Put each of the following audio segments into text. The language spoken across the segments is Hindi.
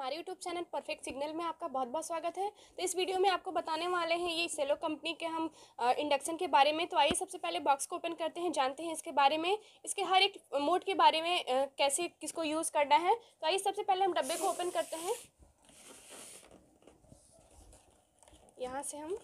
हमारे YouTube चैनल परफेक्ट सिग्नल में आपका बहुत बहुत स्वागत है तो इस वीडियो में आपको बताने वाले हैं ये सेलो कंपनी के हम इंडक्शन के बारे में तो आइए सबसे पहले बॉक्स को ओपन करते हैं जानते हैं इसके बारे में इसके हर एक मोड के बारे में कैसे किसको यूज़ करना है तो आइए सबसे पहले हम डब्बे को ओपन करते हैं यहाँ से हम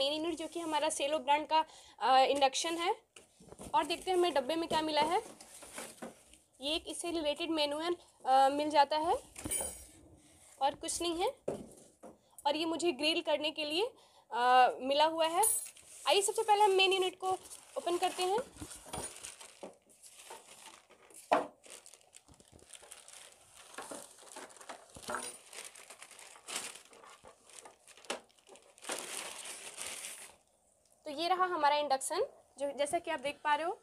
मेन यूनिट जो कि हमारा सेलो ब्रांड का इंडक्शन है और देखते हैं हमें डब्बे में क्या मिला है ये एक इससे रिलेटेड मैनुअल मिल जाता है और कुछ नहीं है और ये मुझे ग्रिल करने के लिए आ, मिला हुआ है आइए सबसे पहले हम मेन यूनिट को ओपन करते हैं तो ये रहा हमारा इंडक्शन जो जैसा कि आप देख पा रहे हो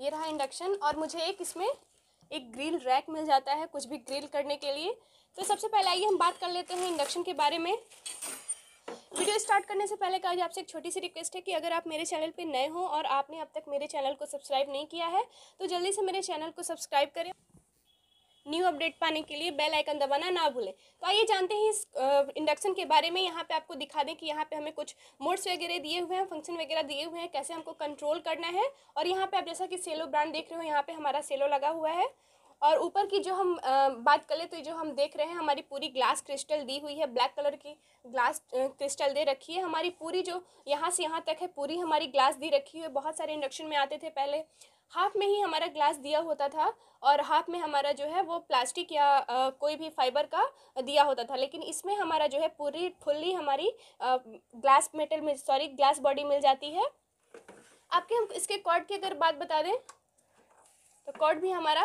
ये रहा इंडक्शन और मुझे एक इसमें एक ग्रिल रैक मिल जाता है कुछ भी ग्रिल करने के लिए तो सबसे पहले आइए हम बात कर लेते हैं इंडक्शन के बारे में वीडियो स्टार्ट करने से पहले कहा आपसे एक छोटी सी रिक्वेस्ट है कि अगर आप मेरे चैनल पे नए हो और आपने अब तक मेरे चैनल को सब्सक्राइब नहीं किया है तो जल्दी से मेरे चैनल को सब्सक्राइब करें न्यू अपडेट पाने के लिए बेल आइकन दबाना ना भूलें तो आइए जानते हैं इस इंडक्शन के बारे में यहाँ पे आपको दिखा दें कि यहाँ पे हमें कुछ मोड्स वगैरह दिए हुए हैं फंक्शन वगैरह दिए हुए हैं कैसे हमको कंट्रोल करना है और यहाँ पे आप जैसा कि सेलो ब्रांड देख रहे हो यहाँ पे हमारा सेलो लगा हुआ है और ऊपर की जो हम बात कर ले तो जो हम देख रहे हैं हमारी पूरी ग्लास क्रिस्टल दी हुई है ब्लैक कलर की ग्लास क्रिस्टल दे रखी है हमारी पूरी जो यहाँ से यहाँ तक है पूरी हमारी ग्लास दी रखी हुई बहुत सारे इंडक्शन में आते थे पहले हाफ में ही हमारा ग्लास दिया होता था और हाफ में हमारा जो है वो प्लास्टिक या आ, कोई भी फाइबर का दिया होता था लेकिन इसमें हमारा जो है पूरी फुल्ली हमारी आ, ग्लास मेटल में सॉरी ग्लास बॉडी मिल जाती है आपके हम इसके कॉर्ड की अगर बात बता दें तो कॉर्ड भी हमारा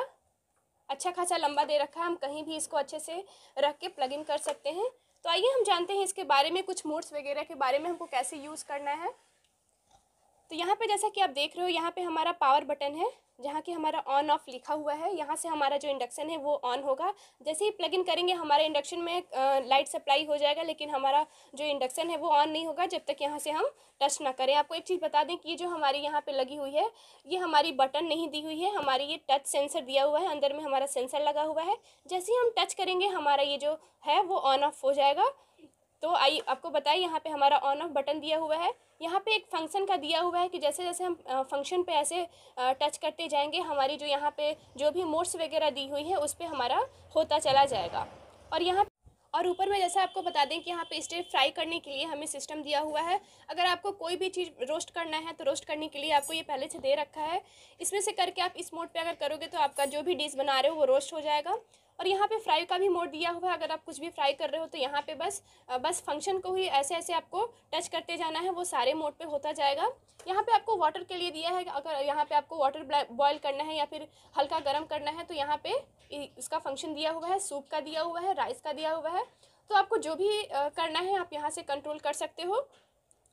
अच्छा खासा लंबा दे रखा है हम कहीं भी इसको अच्छे से रख के प्लग इन कर सकते हैं तो आइए हम जानते हैं इसके बारे में कुछ मोड्स वगैरह के बारे में हमको कैसे यूज़ करना है तो यहाँ पे जैसा कि आप देख रहे हो यहाँ पे हमारा पावर बटन है जहाँ की हमारा ऑन ऑफ लिखा हुआ है यहाँ से हमारा जो इंडक्शन है वो ऑन होगा जैसे ही प्लग इन करेंगे हमारे इंडक्शन में लाइट सप्लाई हो जाएगा लेकिन हमारा जो इंडक्शन है वो ऑन नहीं होगा जब तक यहाँ से हम टच ना करें आपको एक चीज़ बता दें कि ये जो हमारी यहाँ पे लगी हुई है ये हमारी बटन नहीं दी हुई है हमारी ये टच सेंसर दिया हुआ है अंदर में हमारा सेंसर लगा हुआ है जैसे ही हम टच करेंगे हमारा ये जो है वो ऑन ऑफ हो जाएगा तो आई आपको बताए यहाँ पे हमारा ऑन ऑफ बटन दिया हुआ है यहाँ पे एक फंक्शन का दिया हुआ है कि जैसे जैसे हम फंक्शन पे ऐसे टच करते जाएंगे हमारी जो यहाँ पे जो भी मोड्स वगैरह दी हुई है उस पर हमारा होता चला जाएगा और यहाँ और ऊपर में जैसे आपको बता दें कि यहाँ पे स्टेप फ्राई करने के लिए हमें सिस्टम दिया हुआ है अगर आपको कोई भी चीज़ रोस्ट करना है तो रोस्ट करने के लिए आपको ये पहले से दे रखा है इसमें से करके आप इस मोड पे अगर करोगे तो आपका जो भी डिश बना रहे हो वो रोस्ट हो जाएगा और यहाँ पे फ्राई का भी मोड दिया हुआ है अगर आप कुछ भी फ्राई कर रहे हो तो यहाँ पे बस बस फंक्शन को ही ऐसे ऐसे आपको टच करते जाना है वो सारे मोड पे होता जाएगा यहाँ पे आपको वाटर के लिए दिया है अगर यहाँ पे आपको वाटर बॉयल करना है या फिर हल्का गर्म करना है तो यहाँ पे इसका फंक्शन दिया हुआ है सूप का दिया हुआ है राइस का दिया हुआ है तो आपको जो भी करना है आप यहाँ से कंट्रोल कर सकते हो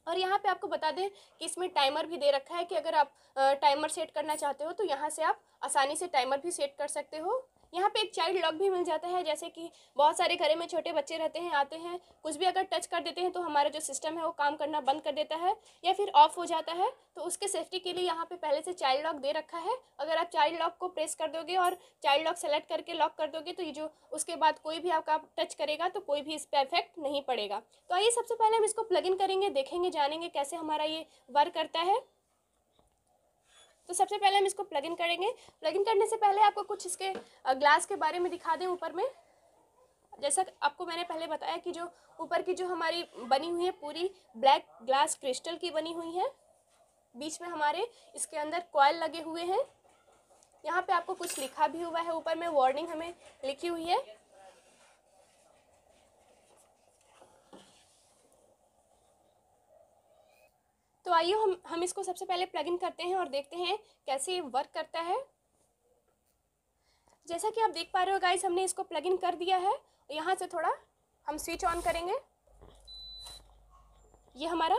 और यहाँ पे आपको बता दें कि इसमें टाइमर भी दे रखा है कि अगर आप टाइमर सेट करना चाहते हो तो यहाँ से आप आसानी से टाइमर भी सेट कर सकते हो यहाँ पे एक चाइल्ड लॉक भी मिल जाता है जैसे कि बहुत सारे घरे में छोटे बच्चे रहते हैं आते हैं कुछ भी अगर टच कर देते हैं तो हमारा जो सिस्टम है वो काम करना बंद कर देता है या फिर ऑफ हो जाता है तो उसके सेफ्टी के लिए यहाँ पे पहले से चाइल्ड लॉक दे रखा है अगर आप चाइल्ड लॉक को प्रेस कर दोगे और चाइल्ड लॉक सेलेक्ट करके लॉक कर दोगे तो ये जो उसके बाद कोई भी आपका टच करेगा तो कोई भी इस पर इफेक्ट नहीं पड़ेगा तो आइए सबसे पहले हम इसको प्लग इन करेंगे देखेंगे जानेंगे कैसे हमारा ये वर्क करता है तो सबसे पहले हम इसको प्लग इन करेंगे प्लग इन करने से पहले आपको कुछ इसके ग्लास के बारे में दिखा दें ऊपर में जैसा आपको मैंने पहले बताया कि जो ऊपर की जो हमारी बनी हुई है पूरी ब्लैक ग्लास क्रिस्टल की बनी हुई है बीच में हमारे इसके अंदर कॉयल लगे हुए हैं यहाँ पे आपको कुछ लिखा भी हुआ है ऊपर में वार्निंग हमें लिखी हुई है तो आइए हम हम इसको सबसे पहले प्लग इन करते हैं और देखते हैं कैसे ये वर्क करता है जैसा कि आप देख पा रहे हो गाइस हमने इसको प्लग इन कर दिया है यहाँ से थोड़ा हम स्विच ऑन करेंगे ये हमारा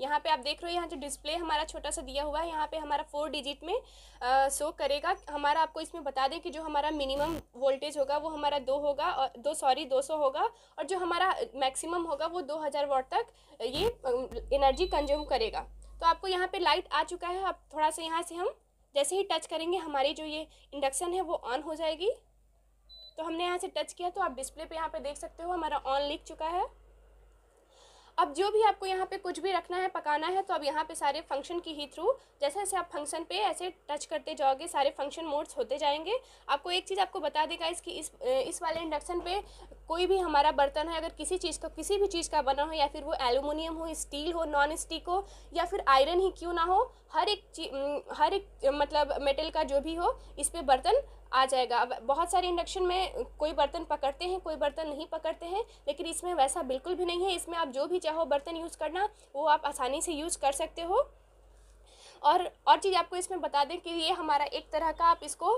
यहाँ पे आप देख रहे हो यहाँ जो डिस्प्ले हमारा छोटा सा दिया हुआ है यहाँ पे हमारा फोर डिजिट में आ, शो करेगा हमारा आपको इसमें बता दें कि जो हमारा मिनिमम वोल्टेज होगा वो हमारा दो होगा और दो सॉरी दो सौ होगा और जो हमारा मैक्सिमम होगा वो दो हज़ार वॉट तक ये एनर्जी कंज्यूम करेगा तो आपको यहाँ पर लाइट आ चुका है अब थोड़ा सा यहाँ से हम जैसे ही टच करेंगे हमारी जो ये इंडक्शन है वो ऑन हो जाएगी तो हमने यहाँ से टच किया तो आप डिस्प्ले पर यहाँ पर देख सकते हो हमारा ऑन लिख चुका है अब जो भी आपको यहाँ पे कुछ भी रखना है पकाना है तो अब यहाँ पे सारे फंक्शन की ही थ्रू जैसे जैसे आप फंक्शन पे ऐसे टच करते जाओगे सारे फंक्शन मोड्स होते जाएंगे आपको एक चीज़ आपको बता देगा इसकी इस इस वाले इंडक्शन पे कोई भी हमारा बर्तन है अगर किसी चीज़ का किसी भी चीज़ का बना हो या फिर वो एलुमिनियम हो स्टील हो नॉन स्टिक हो या फिर आयरन ही क्यों ना हो हर एक हर एक मतलब मेटल का जो भी हो इस पर बर्तन आ जाएगा अब बहुत सारे इंडक्शन में कोई बर्तन पकड़ते हैं कोई बर्तन नहीं पकड़ते हैं लेकिन इसमें वैसा बिल्कुल भी नहीं है इसमें आप जो भी चाहो बर्तन यूज़ करना वो आप आसानी से यूज़ कर सकते हो और और चीज़ आपको इसमें बता दें कि ये हमारा एक तरह का आप इसको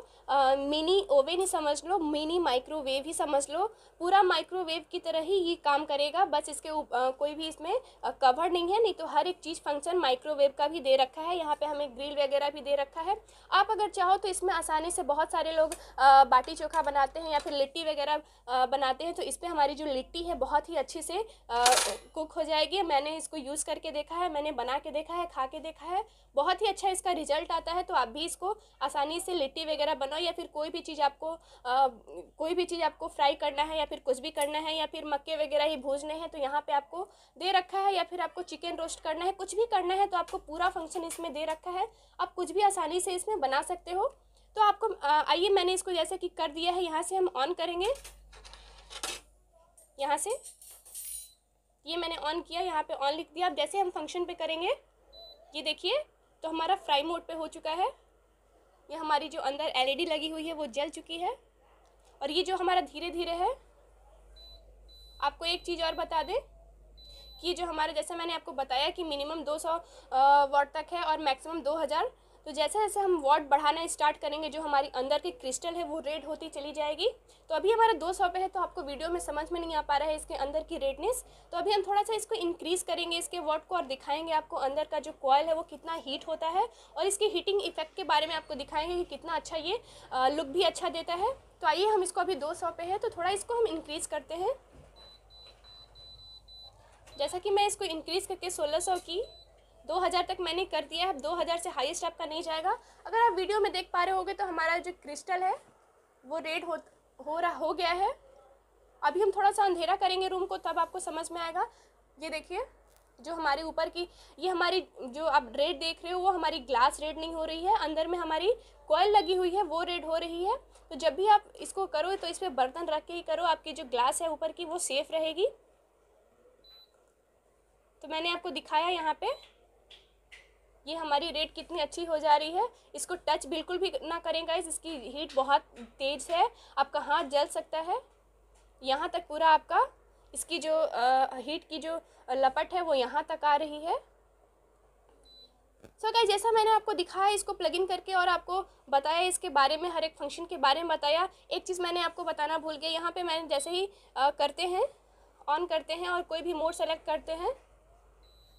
मिनी ओवन ही समझ लो मिनी माइक्रोवेव ही समझ लो पूरा माइक्रोवेव की तरह ही ये काम करेगा बस इसके उप, आ, कोई भी इसमें कवर नहीं है नहीं तो हर एक चीज़ फंक्शन माइक्रोवेव का भी दे रखा है यहाँ पर हमें ग्रिल वगैरह भी दे रखा है आप अगर चाहो तो इसमें आसानी से बहुत सारे लोग बाटी चोखा बनाते हैं या फिर लिट्टी वगैरह बनाते हैं तो इस पर हमारी जो लिट्टी है बहुत ही अच्छे से आ, कुक हो जाएगी मैंने इसको यूज़ करके देखा है मैंने बना के देखा है खा के देखा है बहुत बहुत ही अच्छा इसका रिजल्ट आता है तो आप भी इसको आसानी से लिट्टी वगैरह बनाओ या फिर कोई भी चीज़ आपको आ, कोई भी चीज़ आपको फ्राई करना है या फिर कुछ भी करना है या फिर मक्के वगैरह ही भूजने हैं तो यहाँ पे आपको दे रखा है या फिर आपको चिकन रोस्ट करना है कुछ भी करना है तो आपको पूरा फंक्शन इसमें दे रखा है आप कुछ भी आसानी से इसमें बना सकते हो तो आपको आइए मैंने इसको जैसे कि कर दिया है यहाँ से हम ऑन करेंगे यहाँ से ये मैंने ऑन किया यहाँ पे ऑन लिख दिया अब जैसे हम फंक्शन पे करेंगे ये देखिए तो हमारा फ्राई मोड पे हो चुका है ये हमारी जो अंदर एलईडी e लगी हुई है वो जल चुकी है और ये जो हमारा धीरे धीरे है आपको एक चीज़ और बता दें कि जो हमारा जैसा मैंने आपको बताया कि मिनिमम 200 वाट तक है और मैक्सिमम तो जैसे जैसे हम वॉट बढ़ाना स्टार्ट करेंगे जो हमारी अंदर की क्रिस्टल है वो रेड होती चली जाएगी तो अभी हमारा दो सौ पे है तो आपको वीडियो में समझ में नहीं आ पा रहा है इसके अंदर की रेडनेस तो अभी हम थोड़ा सा इसको इंक्रीज़ करेंगे इसके वॉट को और दिखाएंगे आपको अंदर का जो कॉयल है वो कितना हीट होता है और इसके हीटिंग इफेक्ट के बारे में आपको दिखाएंगे कि कितना अच्छा ये लुक भी अच्छा देता है तो आइए हम इसको अभी दो सौ पे है तो थोड़ा इसको हम इंक्रीज़ करते हैं जैसा कि मैं इसको इंक्रीज़ करके सोलह सौ की 2000 तक मैंने कर दिया है अब 2000 से हाईएस्ट आपका नहीं जाएगा अगर आप वीडियो में देख पा रहे होगे तो हमारा जो क्रिस्टल है वो रेड हो हो रहा हो गया है अभी हम थोड़ा सा अंधेरा करेंगे रूम को तब आपको समझ में आएगा ये देखिए जो हमारे ऊपर की ये हमारी जो आप रेड देख रहे हो वो हमारी ग्लास रेड नहीं हो रही है अंदर में हमारी कॉयल लगी हुई है वो रेड हो रही है तो जब भी आप इसको करो तो इस पर बर्तन रख के ही करो आपकी जो ग्लास है ऊपर की वो सेफ़ रहेगी तो मैंने आपको दिखाया यहाँ पे ये हमारी रेड कितनी अच्छी हो जा रही है इसको टच बिल्कुल भी ना करें गाइज इसकी हीट बहुत तेज़ है आपका हाथ जल सकता है यहाँ तक पूरा आपका इसकी जो आ, हीट की जो लपट है वो यहाँ तक आ रही है सो so गाइज जैसा मैंने आपको दिखाया इसको प्लग इन करके और आपको बताया इसके बारे में हर एक फंक्शन के बारे में बताया एक चीज़ मैंने आपको बताना भूल गया यहाँ पे मैंने जैसे ही आ, करते हैं ऑन करते हैं और कोई भी मोड सेलेक्ट करते हैं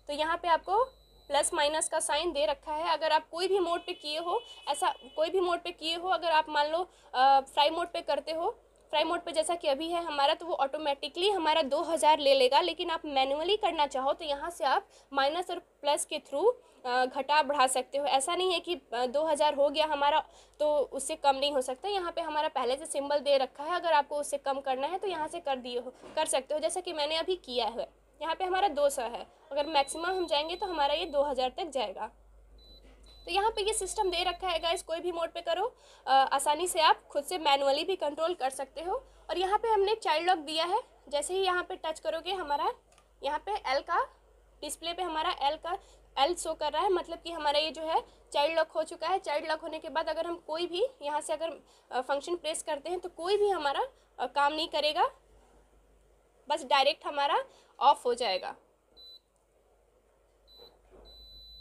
तो यहाँ पे आपको प्लस माइनस का साइन दे रखा है अगर आप कोई भी मोड पे किए हो ऐसा कोई भी मोड पे किए हो अगर आप मान लो फ्राई मोड पे करते हो फ्राई मोड पे जैसा कि अभी है हमारा तो वो ऑटोमेटिकली हमारा 2000 ले लेगा लेकिन आप मैनुअली करना चाहो तो यहाँ से आप माइनस और प्लस के थ्रू घटा बढ़ा सकते हो ऐसा नहीं है कि 2000 हो गया हमारा तो उससे कम नहीं हो सकता यहाँ पे हमारा पहले से सिंबल दे रखा है अगर आपको उससे कम करना है तो यहाँ से कर दिए हो कर सकते हो जैसा कि मैंने अभी किया है यहाँ पे हमारा दो सौ है अगर मैक्सिमम हम जाएंगे तो हमारा ये दो हज़ार तक जाएगा तो यहाँ पे ये सिस्टम दे रखा है गाइस कोई भी मोड पे करो आ, आसानी से आप खुद से मैनुअली भी कंट्रोल कर सकते हो और यहाँ पे हमने चाइल्ड लॉक दिया है जैसे ही यहाँ पे टच करोगे हमारा यहाँ पे एल का डिस्प्ले पे हमारा एल का एल शो कर रहा है मतलब कि हमारा ये जो है चाइल्ड लॉक हो चुका है चाइल्ड लॉक होने के बाद अगर हम कोई भी यहाँ से अगर फंक्शन प्रेस करते हैं तो कोई भी हमारा काम नहीं करेगा बस डायरेक्ट हमारा ऑफ हो जाएगा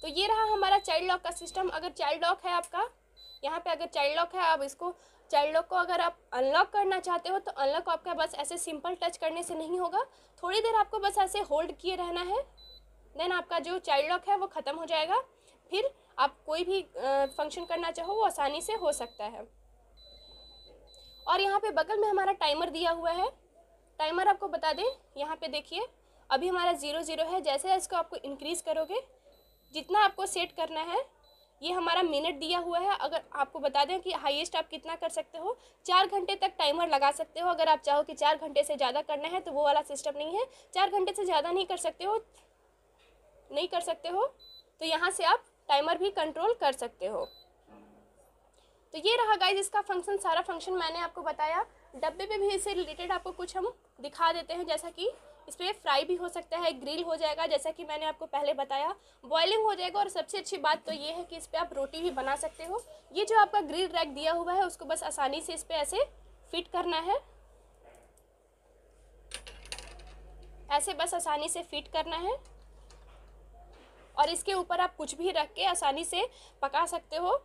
तो ये रहा हमारा चाइल्ड लॉक का सिस्टम अगर चाइल्ड लॉक है आपका यहाँ पे अगर चाइल्ड लॉक है आप इसको चाइल्ड लॉक को अगर आप अनलॉक करना चाहते हो तो अनलॉक आपका बस ऐसे सिंपल टच करने से नहीं होगा थोड़ी देर आपको बस ऐसे होल्ड किए रहना है देन आपका जो चाइल्ड लॉक है वो ख़त्म हो जाएगा फिर आप कोई भी फंक्शन करना चाहो वो आसानी से हो सकता है और यहाँ पे बगल में हमारा टाइमर दिया हुआ है टाइमर आपको बता दें यहाँ पे देखिए अभी हमारा ज़ीरो ज़ीरो है जैसे इसको आपको इंक्रीज़ करोगे जितना आपको सेट करना है ये हमारा मिनट दिया हुआ है अगर आपको बता दें कि हाईएस्ट आप कितना कर सकते हो चार घंटे तक टाइमर लगा सकते हो अगर आप चाहो कि चार घंटे से ज़्यादा करना है तो वो वाला सिस्टम नहीं है चार घंटे से ज़्यादा नहीं कर सकते हो नहीं कर सकते हो तो यहाँ से आप टाइमर भी कंट्रोल कर सकते हो तो ये रहा गाइज इसका फंक्शन सारा फंक्शन मैंने आपको बताया डब्बे पे भी इससे रिलेटेड आपको कुछ हम दिखा देते हैं जैसा कि इस पर फ्राई भी हो सकता है ग्रिल हो जाएगा जैसा कि मैंने आपको पहले बताया बॉयलिंग हो जाएगा और सबसे अच्छी बात तो ये है कि इस पर आप रोटी भी बना सकते हो ये जो आपका ग्रिल रैक दिया हुआ है उसको बस आसानी से इस पर ऐसे फिट करना है ऐसे बस आसानी से फिट करना है और इसके ऊपर आप कुछ भी रख के आसानी से पका सकते हो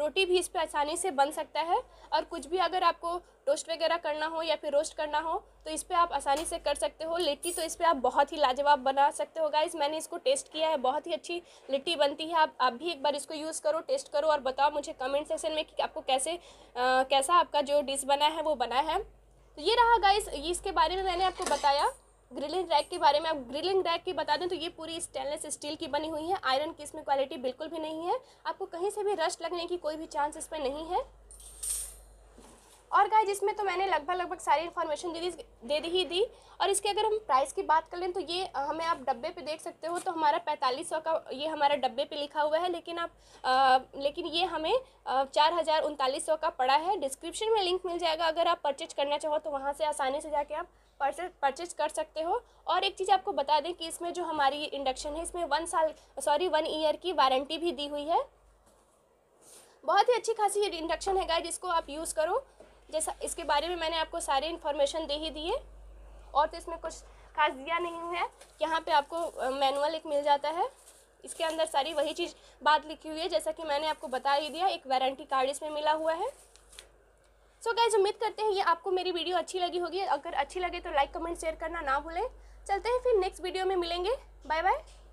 रोटी भी इस पर आसानी से बन सकता है और कुछ भी अगर आपको टोस्ट वगैरह करना हो या फिर रोस्ट करना हो तो इस पर आप आसानी से कर सकते हो लिट्टी तो इस पर आप बहुत ही लाजवाब बना सकते हो गाइज मैंने इसको टेस्ट किया है बहुत ही अच्छी लिट्टी बनती है आप आप भी एक बार इसको यूज़ करो टेस्ट करो और बताओ मुझे कमेंट सेक्शन में कि आपको कैसे आ, कैसा आपका जो डिश बना है वो बना है तो ये रहा गाइज इसके बारे में मैंने आपको बताया ग्रिलिंग रैक के बारे में आप ग्रिलिंग रैक की बता दें तो ये पूरी स्टेनलेस स्टील की बनी हुई है आयरन की इसमें क्वालिटी बिल्कुल भी नहीं है आपको कहीं से भी रस्ट लगने की कोई भी चांस इसमें नहीं है और गाय जिसमें तो मैंने लगभग लगभग सारी इन्फॉर्मेशन दे दी दे दी ही दी और इसके अगर हम प्राइस की बात कर लें तो ये हमें आप डब्बे पे देख सकते हो तो हमारा पैंतालीस सौ का ये हमारा डब्बे पे लिखा हुआ है लेकिन आप आ, लेकिन ये हमें चार हज़ार उनतालीस सौ का पड़ा है डिस्क्रिप्शन में लिंक मिल जाएगा अगर आप परचेज करना चाहो तो वहाँ से आसानी से जाके आप परचेज कर सकते हो और एक चीज़ आपको बता दें कि इसमें जो हमारी इंडक्शन है इसमें वन साल सॉरी वन ईयर की वारंटी भी दी हुई है बहुत ही अच्छी खासी इंडक्शन है गाय जिसको आप यूज़ करो जैसा इसके बारे में मैंने आपको सारे इन्फॉर्मेशन दे ही दिए और तो इसमें कुछ खास दिया नहीं है यहाँ पे आपको मैनुअल एक मिल जाता है इसके अंदर सारी वही चीज़ बात लिखी हुई है जैसा कि मैंने आपको बता ही दिया एक वारंटी कार्ड इसमें मिला हुआ है सो गैज उम्मीद करते हैं ये आपको मेरी वीडियो अच्छी लगी होगी अगर अच्छी लगे तो लाइक कमेंट शेयर करना ना भूलें चलते हैं फिर नेक्स्ट वीडियो में मिलेंगे बाय बाय